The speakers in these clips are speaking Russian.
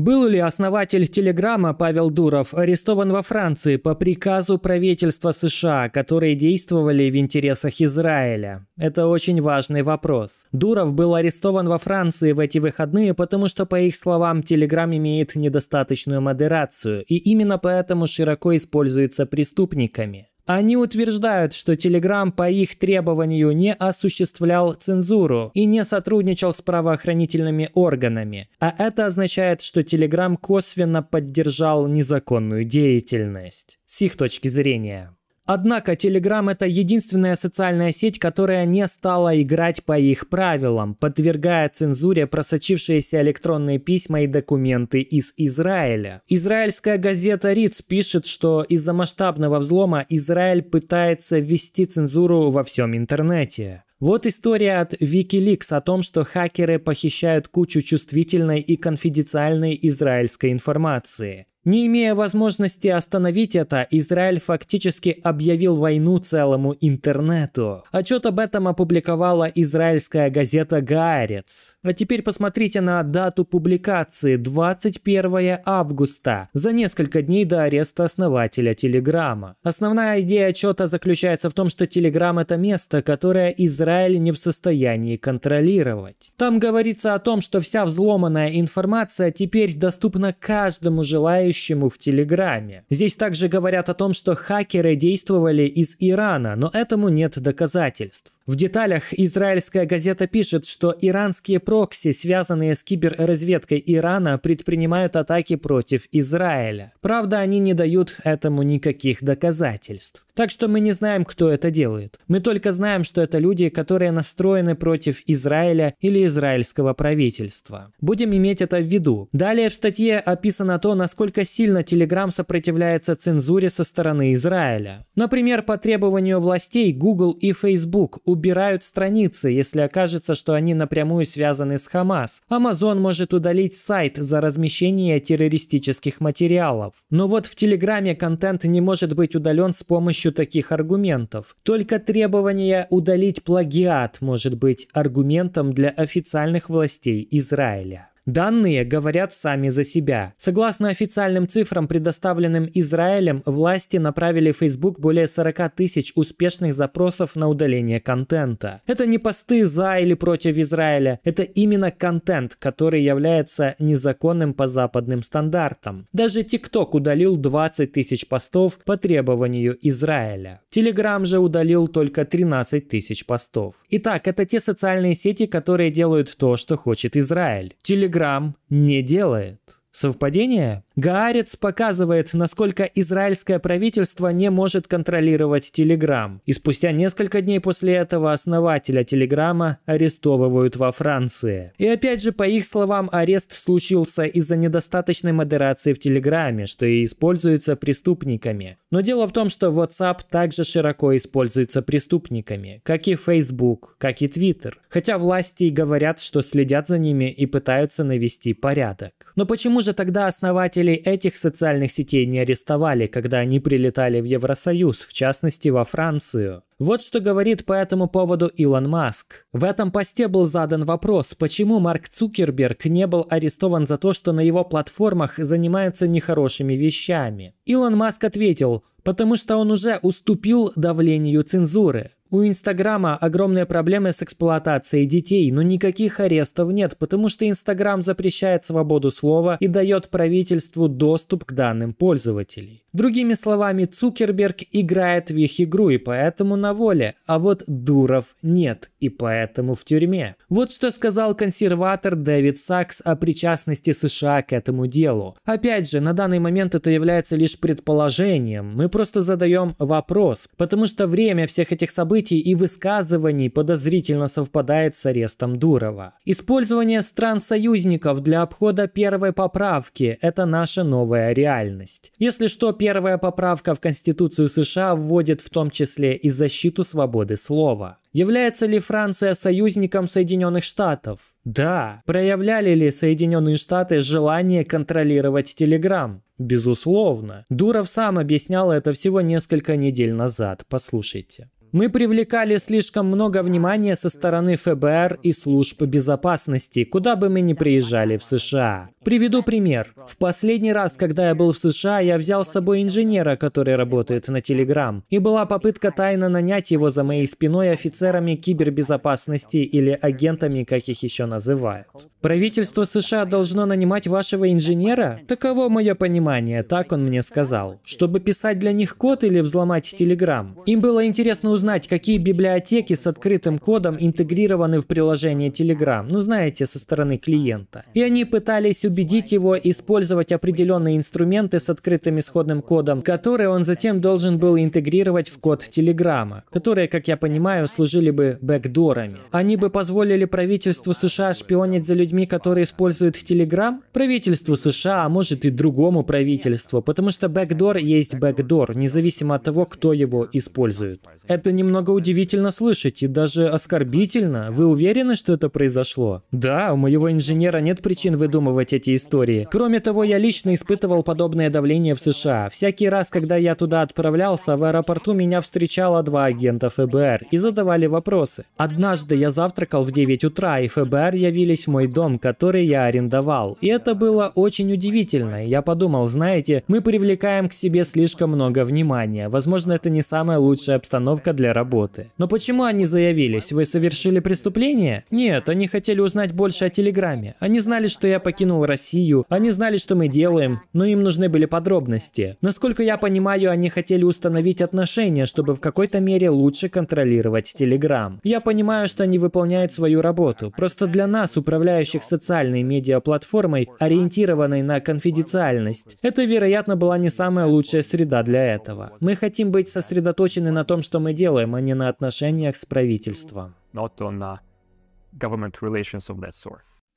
Был ли основатель Телеграма Павел Дуров арестован во Франции по приказу правительства США, которые действовали в интересах Израиля? Это очень важный вопрос. Дуров был арестован во Франции в эти выходные, потому что, по их словам, Телеграм имеет недостаточную модерацию, и именно поэтому широко используется преступниками. Они утверждают, что Telegram по их требованию не осуществлял цензуру и не сотрудничал с правоохранительными органами, а это означает, что Telegram косвенно поддержал незаконную деятельность с их точки зрения. Однако Telegram это единственная социальная сеть, которая не стала играть по их правилам, подвергая цензуре просочившиеся электронные письма и документы из Израиля. Израильская газета Риц пишет, что из-за масштабного взлома Израиль пытается ввести цензуру во всем интернете. Вот история от Wikileaks о том, что хакеры похищают кучу чувствительной и конфиденциальной израильской информации. Не имея возможности остановить это, Израиль фактически объявил войну целому интернету. Отчет об этом опубликовала израильская газета «Гаарец». А теперь посмотрите на дату публикации – 21 августа, за несколько дней до ареста основателя Телеграма. Основная идея отчета заключается в том, что Телеграм – это место, которое Израиль не в состоянии контролировать. Там говорится о том, что вся взломанная информация теперь доступна каждому желающему ведущему в Телеграме. Здесь также говорят о том, что хакеры действовали из Ирана, но этому нет доказательств. В деталях израильская газета пишет, что иранские прокси, связанные с киберразведкой Ирана, предпринимают атаки против Израиля. Правда, они не дают этому никаких доказательств. Так что мы не знаем, кто это делает. Мы только знаем, что это люди, которые настроены против Израиля или израильского правительства. Будем иметь это в виду. Далее в статье описано то, насколько сильно Telegram сопротивляется цензуре со стороны Израиля. Например, по требованию властей Google и Facebook убили убирают страницы, если окажется, что они напрямую связаны с Хамас. Amazon может удалить сайт за размещение террористических материалов. Но вот в Телеграме контент не может быть удален с помощью таких аргументов. Только требование удалить плагиат может быть аргументом для официальных властей Израиля. Данные говорят сами за себя. Согласно официальным цифрам, предоставленным Израилем, власти направили в Facebook более 40 тысяч успешных запросов на удаление контента. Это не посты за или против Израиля, это именно контент, который является незаконным по западным стандартам. Даже TikTok удалил 20 тысяч постов по требованию Израиля. Telegram же удалил только 13 тысяч постов. Итак, это те социальные сети, которые делают то, что хочет Израиль. Telegram не делает. Совпадение? Гаарец показывает, насколько израильское правительство не может контролировать Телеграм. И спустя несколько дней после этого основателя Телеграма арестовывают во Франции. И опять же, по их словам, арест случился из-за недостаточной модерации в Телеграме, что и используется преступниками. Но дело в том, что WhatsApp также широко используется преступниками, как и Facebook, как и Twitter. Хотя власти и говорят, что следят за ними и пытаются навести порядок. Но почему же же тогда основателей этих социальных сетей не арестовали, когда они прилетали в Евросоюз, в частности во Францию? Вот что говорит по этому поводу Илон Маск. В этом посте был задан вопрос, почему Марк Цукерберг не был арестован за то, что на его платформах занимаются нехорошими вещами. Илон Маск ответил, потому что он уже уступил давлению цензуры. У Инстаграма огромные проблемы с эксплуатацией детей, но никаких арестов нет, потому что Инстаграм запрещает свободу слова и дает правительству доступ к данным пользователей. Другими словами, Цукерберг играет в их игру и поэтому на воле, а вот Дуров нет и поэтому в тюрьме. Вот что сказал консерватор Дэвид Сакс о причастности США к этому делу. Опять же, на данный момент это является лишь предположением, мы просто задаем вопрос, потому что время всех этих событий и высказываний подозрительно совпадает с арестом Дурова. Использование стран-союзников для обхода первой поправки – это наша новая реальность. Если что, первая поправка в Конституцию США вводит в том числе и защиту свободы слова. Является ли Франция союзником Соединенных Штатов? Да. Проявляли ли Соединенные Штаты желание контролировать Телеграм? Безусловно. Дуров сам объяснял это всего несколько недель назад. Послушайте. Мы привлекали слишком много внимания со стороны ФБР и служб безопасности, куда бы мы ни приезжали в США. Приведу пример. В последний раз, когда я был в США, я взял с собой инженера, который работает на Телеграм, и была попытка тайно нанять его за моей спиной офицерами кибербезопасности или агентами, как их еще называют. Правительство США должно нанимать вашего инженера? Таково мое понимание, так он мне сказал. Чтобы писать для них код или взломать Телеграм. Им было интересно узнать, узнать, какие библиотеки с открытым кодом интегрированы в приложение Telegram, ну знаете, со стороны клиента. И они пытались убедить его использовать определенные инструменты с открытым исходным кодом, которые он затем должен был интегрировать в код Телеграма, которые, как я понимаю, служили бы бэкдорами. Они бы позволили правительству США шпионить за людьми, которые используют Telegram, Правительству США, а может и другому правительству, потому что бэкдор есть бэкдор, независимо от того, кто его использует. Это немного удивительно слышать и даже оскорбительно. Вы уверены, что это произошло? Да, у моего инженера нет причин выдумывать эти истории. Кроме того, я лично испытывал подобное давление в США. Всякий раз, когда я туда отправлялся, в аэропорту меня встречало два агента ФБР и задавали вопросы. Однажды я завтракал в 9 утра, и ФБР явились в мой дом, который я арендовал. И это было очень удивительно. Я подумал, знаете, мы привлекаем к себе слишком много внимания. Возможно, это не самая лучшая обстановка установка для работы. Но почему они заявились? Вы совершили преступление? Нет, они хотели узнать больше о Телеграме. Они знали, что я покинул Россию, они знали, что мы делаем, но им нужны были подробности. Насколько я понимаю, они хотели установить отношения, чтобы в какой-то мере лучше контролировать Телеграм. Я понимаю, что они выполняют свою работу. Просто для нас, управляющих социальной медиаплатформой, ориентированной на конфиденциальность, это, вероятно, была не самая лучшая среда для этого. Мы хотим быть сосредоточены на том, что мы делаем, а не на отношениях с правительством.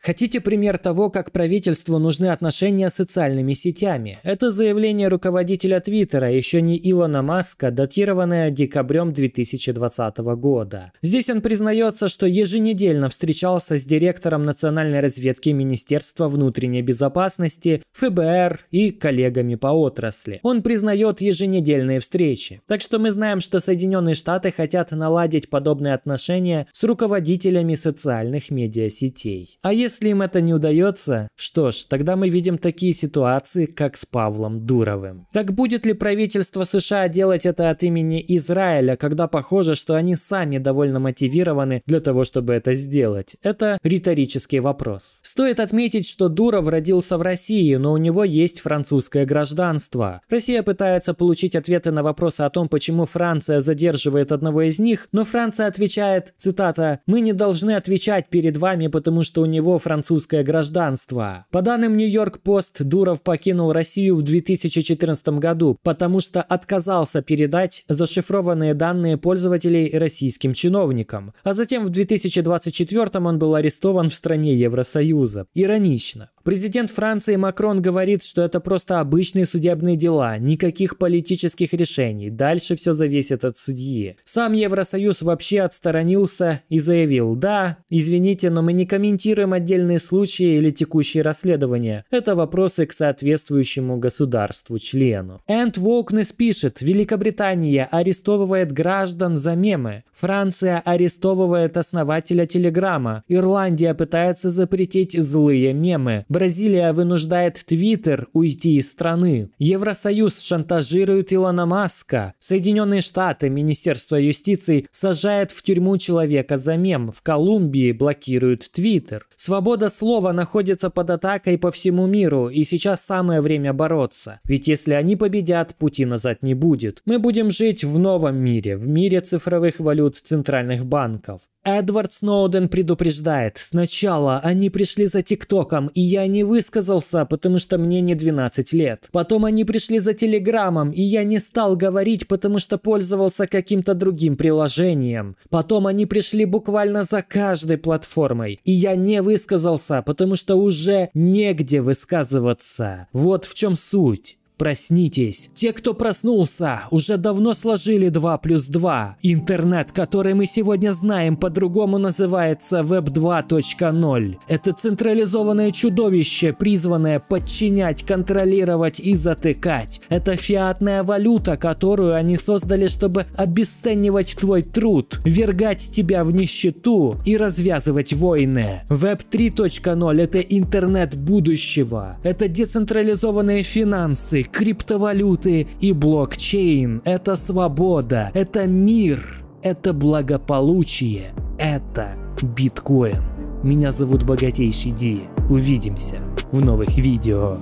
Хотите пример того, как правительству нужны отношения с социальными сетями? Это заявление руководителя Твиттера, еще не Илона Маска, датированное декабрем 2020 года. Здесь он признается, что еженедельно встречался с директором национальной разведки Министерства внутренней безопасности, ФБР и коллегами по отрасли. Он признает еженедельные встречи. Так что мы знаем, что Соединенные Штаты хотят наладить подобные отношения с руководителями социальных медиасетей. А если если им это не удается, что ж, тогда мы видим такие ситуации, как с Павлом Дуровым. Так будет ли правительство США делать это от имени Израиля, когда похоже, что они сами довольно мотивированы для того, чтобы это сделать? Это риторический вопрос. Стоит отметить, что Дуров родился в России, но у него есть французское гражданство. Россия пытается получить ответы на вопросы о том, почему Франция задерживает одного из них, но Франция отвечает, цитата, «Мы не должны отвечать перед вами, потому что у него французское гражданство. По данным Нью-Йорк-Пост, Дуров покинул Россию в 2014 году, потому что отказался передать зашифрованные данные пользователей российским чиновникам. А затем в 2024 он был арестован в стране Евросоюза. Иронично. Президент Франции Макрон говорит, что это просто обычные судебные дела, никаких политических решений, дальше все зависит от судьи. Сам Евросоюз вообще отсторонился и заявил, да, извините, но мы не комментируем отдельно отдельные случаи или текущие расследования. Это вопросы к соответствующему государству-члену. Энд Волкнес пишет, Великобритания арестовывает граждан за мемы, Франция арестовывает основателя Телеграма, Ирландия пытается запретить злые мемы, Бразилия вынуждает Твиттер уйти из страны, Евросоюз шантажирует Илона Маска, Соединенные Штаты, Министерство юстиции сажает в тюрьму человека за мем, в Колумбии блокируют Твиттер. С Свобода слова находится под атакой по всему миру, и сейчас самое время бороться. Ведь если они победят, пути назад не будет. Мы будем жить в новом мире, в мире цифровых валют центральных банков. Эдвард Сноуден предупреждает, сначала они пришли за ТикТоком, и я не высказался, потому что мне не 12 лет. Потом они пришли за Телеграмом, и я не стал говорить, потому что пользовался каким-то другим приложением. Потом они пришли буквально за каждой платформой, и я не высказался высказался, потому что уже негде высказываться. Вот в чем суть. Проснитесь. Те, кто проснулся, уже давно сложили 2 плюс 2. Интернет, который мы сегодня знаем, по-другому называется Web 2.0. Это централизованное чудовище, призванное подчинять, контролировать и затыкать. Это фиатная валюта, которую они создали, чтобы обесценивать твой труд, вергать тебя в нищету и развязывать войны. Web 3.0 это интернет будущего. Это децентрализованные финансы, криптовалюты и блокчейн. Это свобода, это мир, это благополучие, это биткоин. Меня зовут Богатейший Ди. Увидимся в новых видео.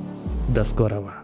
До скорого.